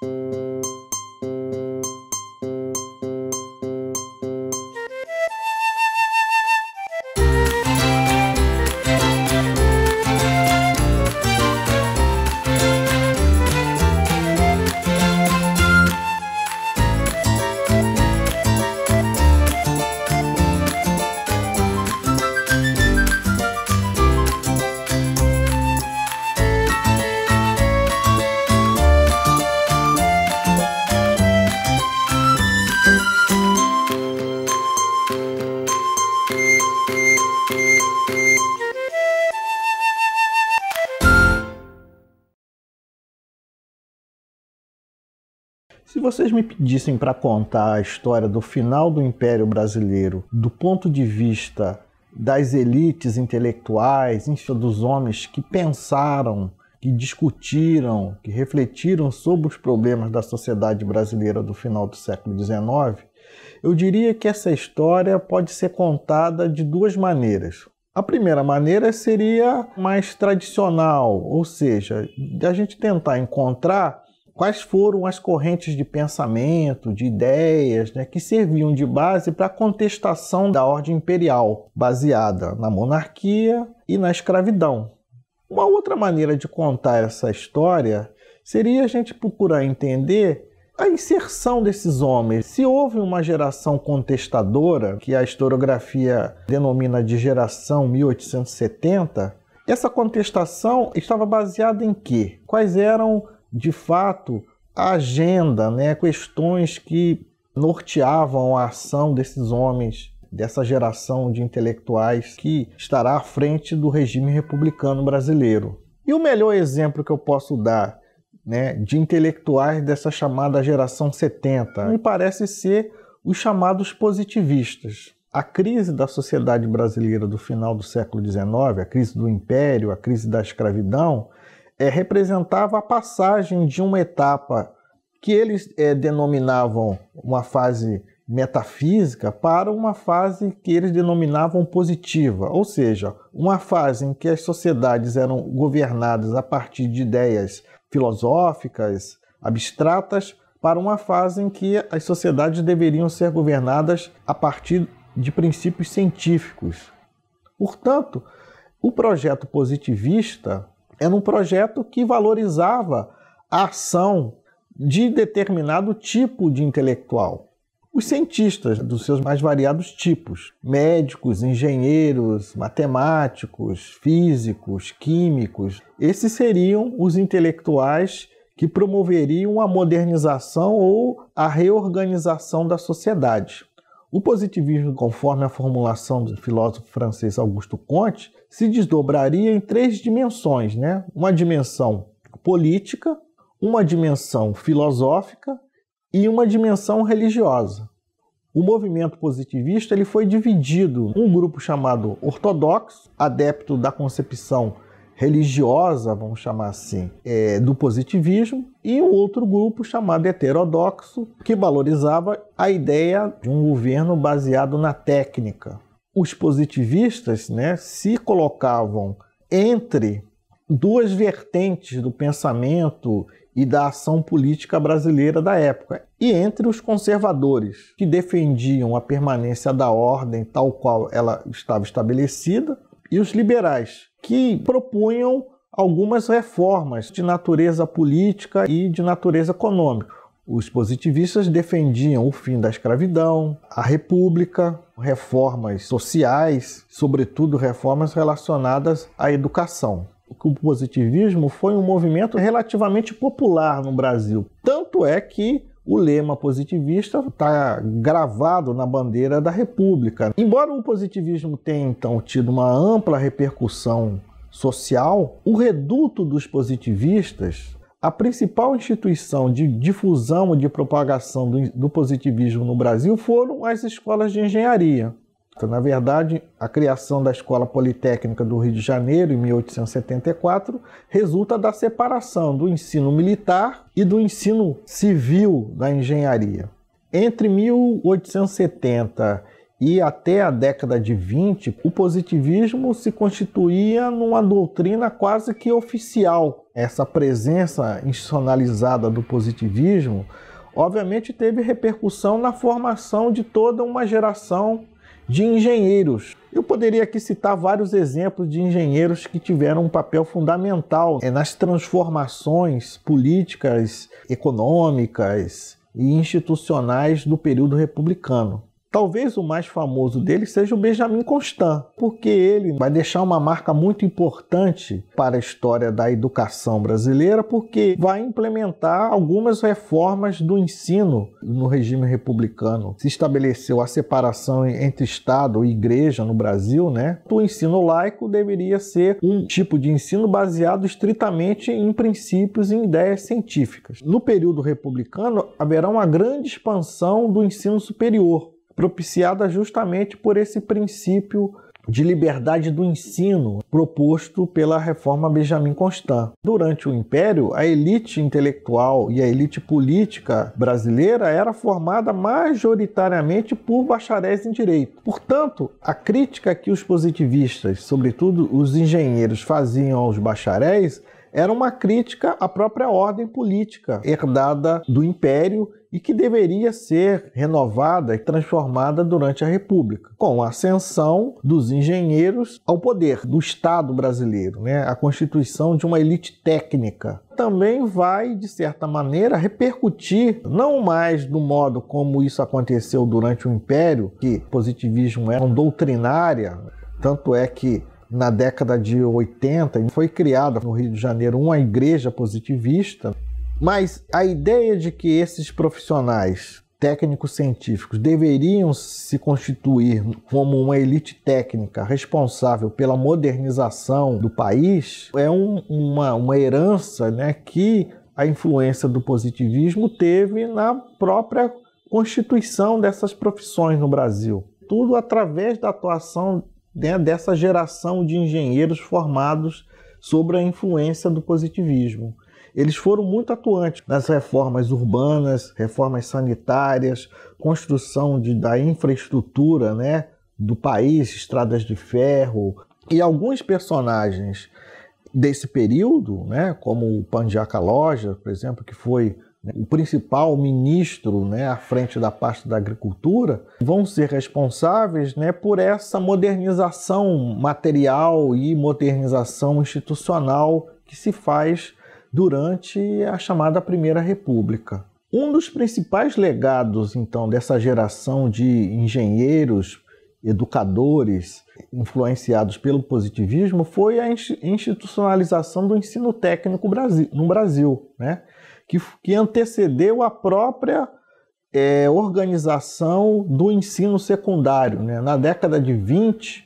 Thank you. vocês me pedissem para contar a história do final do Império Brasileiro do ponto de vista das elites intelectuais, dos homens que pensaram, que discutiram, que refletiram sobre os problemas da sociedade brasileira do final do século XIX, eu diria que essa história pode ser contada de duas maneiras. A primeira maneira seria mais tradicional, ou seja, a gente tentar encontrar quais foram as correntes de pensamento, de ideias, né, que serviam de base para a contestação da ordem imperial, baseada na monarquia e na escravidão. Uma outra maneira de contar essa história seria a gente procurar entender a inserção desses homens. Se houve uma geração contestadora, que a historiografia denomina de geração 1870, essa contestação estava baseada em quê? Quais eram de fato, a agenda, né, questões que norteavam a ação desses homens, dessa geração de intelectuais que estará à frente do regime republicano brasileiro. E o melhor exemplo que eu posso dar né, de intelectuais dessa chamada geração 70 me parece ser os chamados positivistas. A crise da sociedade brasileira do final do século XIX, a crise do império, a crise da escravidão, é, representava a passagem de uma etapa que eles é, denominavam uma fase metafísica para uma fase que eles denominavam positiva, ou seja, uma fase em que as sociedades eram governadas a partir de ideias filosóficas, abstratas, para uma fase em que as sociedades deveriam ser governadas a partir de princípios científicos. Portanto, o projeto positivista era um projeto que valorizava a ação de determinado tipo de intelectual. Os cientistas dos seus mais variados tipos: médicos, engenheiros, matemáticos, físicos, químicos. Esses seriam os intelectuais que promoveriam a modernização ou a reorganização da sociedade. O positivismo, conforme a formulação do filósofo francês Augusto Comte, se desdobraria em três dimensões, né? Uma dimensão política, uma dimensão filosófica e uma dimensão religiosa. O movimento positivista ele foi dividido um grupo chamado ortodoxo, adepto da concepção religiosa, vamos chamar assim, é, do positivismo, e um outro grupo chamado heterodoxo, que valorizava a ideia de um governo baseado na técnica. Os positivistas né, se colocavam entre duas vertentes do pensamento e da ação política brasileira da época, e entre os conservadores, que defendiam a permanência da ordem tal qual ela estava estabelecida, e os liberais, que propunham algumas reformas de natureza política e de natureza econômica. Os positivistas defendiam o fim da escravidão, a república, reformas sociais, sobretudo reformas relacionadas à educação. O positivismo foi um movimento relativamente popular no Brasil. Tanto é que o lema positivista está gravado na bandeira da República. Embora o positivismo tenha então tido uma ampla repercussão social, o reduto dos positivistas, a principal instituição de difusão e de propagação do, do positivismo no Brasil foram as escolas de engenharia. Então, na verdade, a criação da Escola Politécnica do Rio de Janeiro, em 1874, resulta da separação do ensino militar e do ensino civil da engenharia. Entre 1870 e até a década de 20, o positivismo se constituía numa doutrina quase que oficial. Essa presença institucionalizada do positivismo, obviamente, teve repercussão na formação de toda uma geração de engenheiros. Eu poderia aqui citar vários exemplos de engenheiros que tiveram um papel fundamental é, nas transformações políticas, econômicas e institucionais do período republicano. Talvez o mais famoso dele seja o Benjamin Constant, porque ele vai deixar uma marca muito importante para a história da educação brasileira, porque vai implementar algumas reformas do ensino no regime republicano. Se estabeleceu a separação entre Estado e Igreja no Brasil, né? O ensino laico deveria ser um tipo de ensino baseado estritamente em princípios e ideias científicas. No período republicano haverá uma grande expansão do ensino superior propiciada justamente por esse princípio de liberdade do ensino proposto pela reforma Benjamin Constant. Durante o Império, a elite intelectual e a elite política brasileira era formada majoritariamente por bacharéis em direito. Portanto, a crítica que os positivistas, sobretudo os engenheiros, faziam aos bacharéis era uma crítica à própria ordem política herdada do Império e que deveria ser renovada e transformada durante a República, com a ascensão dos engenheiros ao poder do Estado brasileiro, né? a constituição de uma elite técnica. Também vai, de certa maneira, repercutir, não mais do modo como isso aconteceu durante o Império, que positivismo era doutrinária, tanto é que na década de 80, foi criada no Rio de Janeiro uma igreja positivista, mas a ideia de que esses profissionais técnicos científicos deveriam se constituir como uma elite técnica responsável pela modernização do país é um, uma, uma herança né, que a influência do positivismo teve na própria constituição dessas profissões no Brasil. Tudo através da atuação né, dessa geração de engenheiros formados sobre a influência do positivismo. Eles foram muito atuantes nas reformas urbanas, reformas sanitárias, construção de, da infraestrutura né, do país, estradas de ferro. E alguns personagens desse período, né, como o Pandiaka Loja, por exemplo, que foi né? o principal ministro né, à frente da parte da agricultura, vão ser responsáveis né, por essa modernização material e modernização institucional que se faz durante a chamada Primeira República. Um dos principais legados, então, dessa geração de engenheiros, educadores influenciados pelo positivismo foi a institucionalização do ensino técnico no Brasil. Né? que, que antecedeu a própria é, organização do ensino secundário. Né? Na década de 20,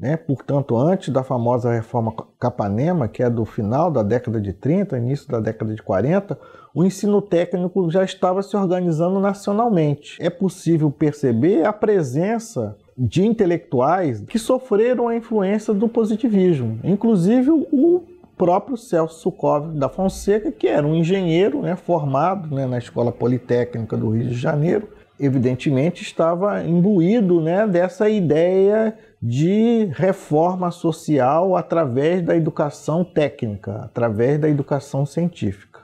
né? portanto, antes da famosa reforma Capanema, que é do final da década de 30, início da década de 40, o ensino técnico já estava se organizando nacionalmente. É possível perceber a presença de intelectuais que sofreram a influência do positivismo, inclusive o próprio Celso Sukov da Fonseca, que era um engenheiro né, formado né, na Escola Politécnica do Rio de Janeiro, evidentemente estava imbuído né, dessa ideia de reforma social através da educação técnica, através da educação científica.